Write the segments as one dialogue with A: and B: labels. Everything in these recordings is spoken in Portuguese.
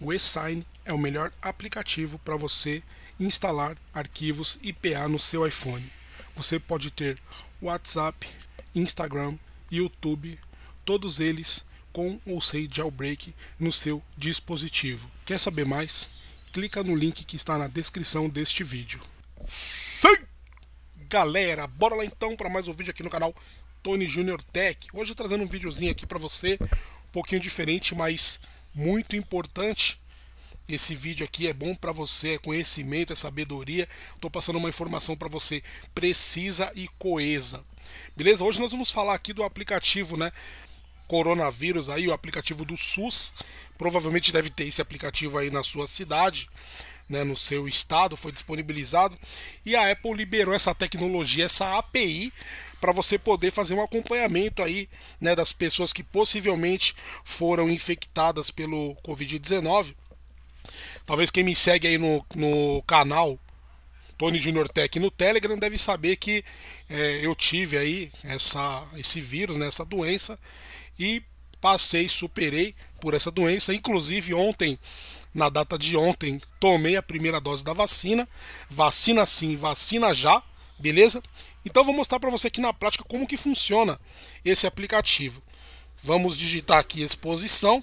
A: o eSign é o melhor aplicativo para você instalar arquivos IPA no seu iPhone. Você pode ter WhatsApp, Instagram, YouTube, todos eles com ou sem jailbreak no seu dispositivo. Quer saber mais? Clica no link que está na descrição deste vídeo. Sim! Galera, bora lá então para mais um vídeo aqui no canal Tony Junior Tech. Hoje trazendo um videozinho aqui para você, um pouquinho diferente, mas muito importante. Esse vídeo aqui é bom para você, é conhecimento, é sabedoria. Estou passando uma informação para você precisa e coesa. Beleza? Hoje nós vamos falar aqui do aplicativo, né? Coronavírus aí, o aplicativo do SUS. Provavelmente deve ter esse aplicativo aí na sua cidade, né, no seu estado, foi disponibilizado. E a Apple liberou essa tecnologia, essa API para você poder fazer um acompanhamento aí né, das pessoas que possivelmente foram infectadas pelo Covid-19. Talvez quem me segue aí no, no canal Tony Junior Tech no Telegram deve saber que é, eu tive aí essa, esse vírus, né, essa doença e passei, superei por essa doença. Inclusive ontem, na data de ontem, tomei a primeira dose da vacina. Vacina sim, vacina já, beleza? Então vou mostrar para você aqui na prática como que funciona esse aplicativo. Vamos digitar aqui exposição,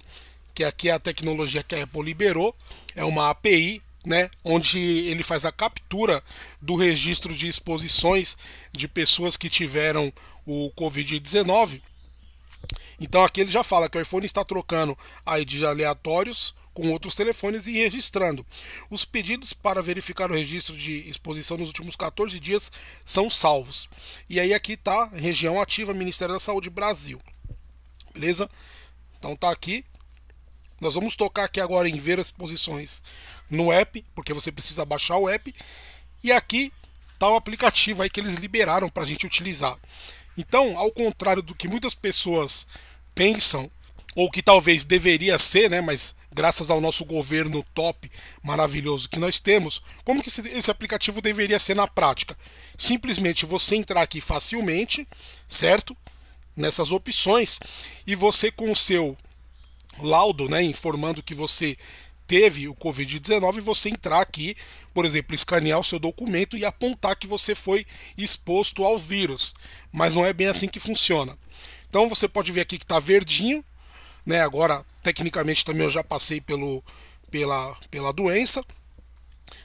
A: que aqui é a tecnologia que a Apple liberou, é uma API, né, onde ele faz a captura do registro de exposições de pessoas que tiveram o COVID-19. Então aqui ele já fala que o iPhone está trocando aí de aleatórios com outros telefones e registrando. Os pedidos para verificar o registro de exposição nos últimos 14 dias são salvos. E aí aqui tá região ativa, Ministério da Saúde Brasil. Beleza? Então tá aqui. Nós vamos tocar aqui agora em ver as posições no app, porque você precisa baixar o app. E aqui tá o aplicativo aí que eles liberaram para a gente utilizar. Então, ao contrário do que muitas pessoas pensam, ou que talvez deveria ser, né, mas graças ao nosso governo top maravilhoso que nós temos, como que esse aplicativo deveria ser na prática? Simplesmente você entrar aqui facilmente, certo? Nessas opções e você com o seu laudo, né, informando que você teve o COVID-19, você entrar aqui, por exemplo, escanear o seu documento e apontar que você foi exposto ao vírus. Mas não é bem assim que funciona. Então você pode ver aqui que está verdinho, né? Agora tecnicamente também eu já passei pelo, pela, pela doença.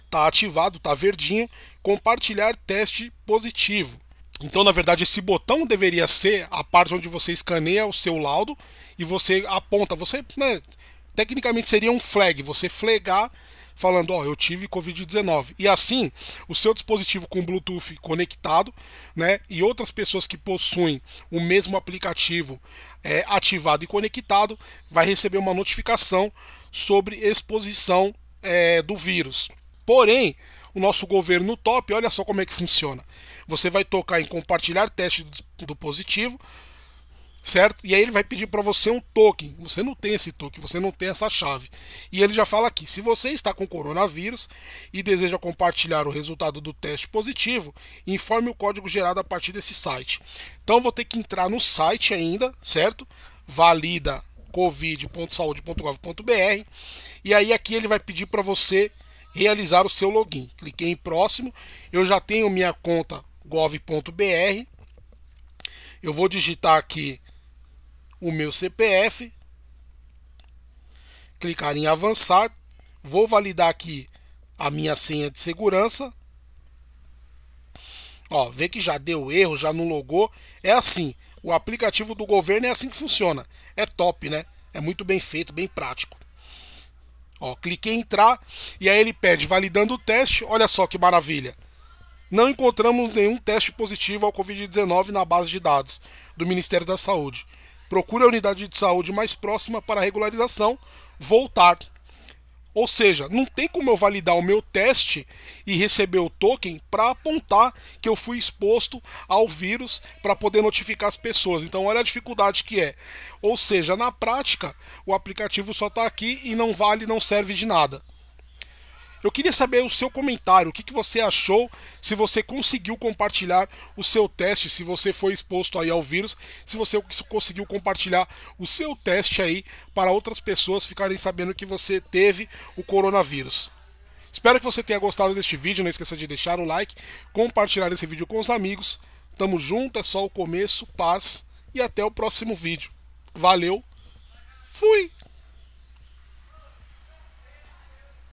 A: Tá ativado, tá verdinho. Compartilhar teste positivo. Então, na verdade, esse botão deveria ser a parte onde você escaneia o seu laudo e você aponta. Você, né, tecnicamente seria um flag, você flegar falando, ó, oh, eu tive Covid-19. E assim, o seu dispositivo com Bluetooth conectado, né, e outras pessoas que possuem o mesmo aplicativo é, ativado e conectado, vai receber uma notificação sobre exposição é, do vírus. Porém, o nosso governo top, olha só como é que funciona. Você vai tocar em compartilhar teste do positivo, certo? E aí ele vai pedir para você um token. Você não tem esse token, você não tem essa chave. E ele já fala aqui: se você está com coronavírus e deseja compartilhar o resultado do teste positivo, informe o código gerado a partir desse site. Então vou ter que entrar no site ainda, certo? Valida covid.saude.gov.br e aí aqui ele vai pedir para você realizar o seu login. Cliquei em próximo, eu já tenho minha conta gov.br. Eu vou digitar aqui o meu CPF, clicar em avançar, vou validar aqui a minha senha de segurança. Ó, vê que já deu erro, já não logou. É assim, o aplicativo do governo é assim que funciona. É top, né? É muito bem feito, bem prático. Ó, cliquei em entrar e aí ele pede validando o teste. Olha só que maravilha. Não encontramos nenhum teste positivo ao Covid-19 na base de dados do Ministério da Saúde. Procure a unidade de saúde mais próxima para regularização, voltar. Ou seja, não tem como eu validar o meu teste e receber o token para apontar que eu fui exposto ao vírus para poder notificar as pessoas. Então, olha a dificuldade que é. Ou seja, na prática, o aplicativo só está aqui e não vale, não serve de nada. Eu queria saber o seu comentário, o que, que você achou, se você conseguiu compartilhar o seu teste, se você foi exposto aí ao vírus, se você conseguiu compartilhar o seu teste aí para outras pessoas ficarem sabendo que você teve o coronavírus. Espero que você tenha gostado deste vídeo, não esqueça de deixar o like, compartilhar esse vídeo com os amigos. Tamo junto, é só o começo, paz e até o próximo vídeo. Valeu, fui!